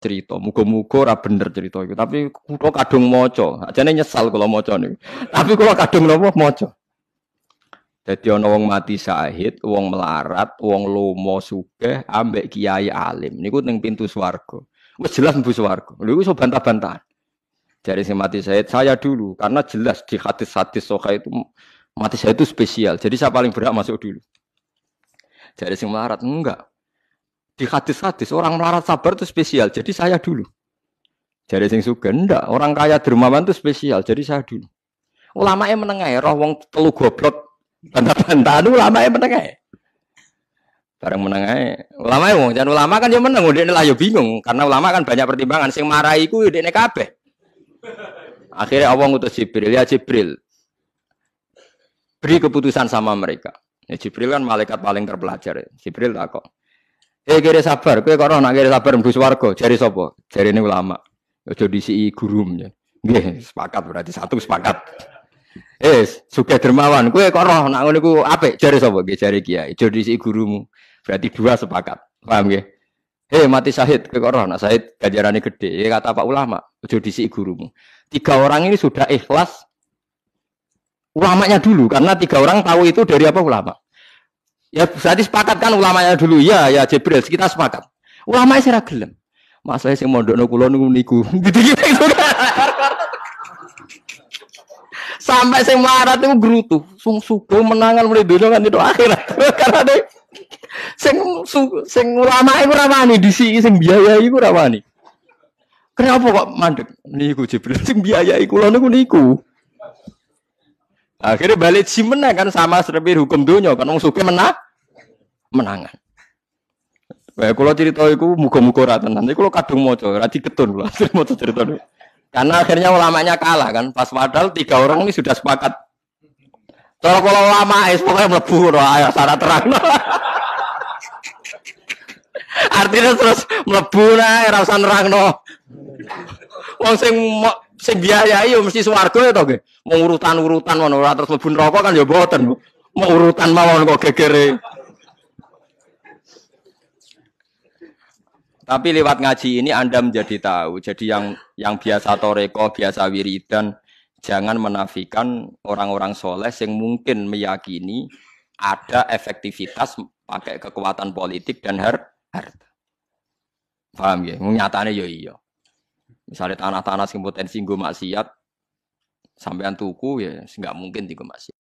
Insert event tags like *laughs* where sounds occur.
cerita. Muga-muga ora bener cerita Tapi kudo kadung maca. Ajane nyesal kula maca niku. *laughs* Tapi kula kadung napa maca. Dadi ana wong mati sahid, wong melarat, wong lomo sugih ambek kiai alim. Niku ning pintu swarga. Wis jelas mlebu swarga. Lha iku iso bantah-bantahan. Jadi si mati sahid saya dulu karena jelas di hadis-hadis soka itu mati syahid itu spesial. Jadi saya paling berhak masuk dulu. Jadi si melarat enggak. Di hadis-hadis orang melarat sabar itu spesial. Jadi saya dulu. Jadi sing suka ndak, orang kaya dermawan itu spesial. Jadi saya dulu. Ulama yang menengah roh wong telu goblok bantah-bantahan ulama yang menengah. Bareng menengah ulama yang wong jangan ulama kan dia meneng, dia lah yo bingung karena ulama kan banyak pertimbangan sing marai iku dia kabeh. Akhirnya Allah ngutus Jibril, ya Jibril. Beri keputusan sama mereka. Ya, Jibril kan malaikat paling terpelajar. Ya. Jibril tak kok. Eh kira sabar, kue kok nak kira sabar mlebu cari jari jari ini ulama. Aja disiki gurum. Ya. gih sepakat berarti satu sepakat. Eh, suka dermawan, kue kok orang nak ngono ape, cari jari sopo, cari jari jadi si gurumu. Berarti dua sepakat. Paham gih? Eh mati Sahid, kau kok nak Sahid ganjarannya gede. Ya eh, kata Pak ulama, aja disiki gurumu. Tiga orang ini sudah ikhlas ulamanya dulu karena tiga orang tahu itu dari apa ulama Ya berarti sepakat kan ulamanya dulu. Ya ya Jibril, kita sepakat. Ulama saya gelem. Mas saya mau mondokno kula niku *laughs* Sampai sing marah itu gerutu, sung suku menangan mulai dulu kan itu akhirat. *laughs* Karena deh, sing su, sing ulama itu ramani di sini, sing biaya itu ramani. Kenapa kok mandek? Niku Jibril, sing biaya itu lalu niku niku. Akhirnya balik si menang kan sama serpir hukum dunia kan orang suke menang menangan. Baik, kalau cerita itu muka-muka rata nanti kalau kadung mojo, rati ketun lah, *laughs* mojo cerita itu. Karena akhirnya ulamanya kalah kan, pas padahal tiga orang ini sudah sepakat. Kalau kalau lama es eh, pokoknya melebu, ayo ya, sarat terang. *laughs* Artinya terus melebur, lah ya, rasa nerang no. Wong sing sing biayai yo mesti swarga ya to mau urutan-urutan mau ora terus mlebu neraka kan ya mboten. Mau urutan mawon kok gegere. Tapi lewat ngaji ini Anda menjadi tahu. Jadi yang yang biasa toreko, biasa wiridan, jangan menafikan orang-orang soleh yang mungkin meyakini ada efektivitas pakai kekuatan politik dan harta. Paham ya? Nyatanya yo iya. Misalnya tanah-tanah sing potensi gue maksiat, sampean tuku ya nggak mungkin tiga maksiat.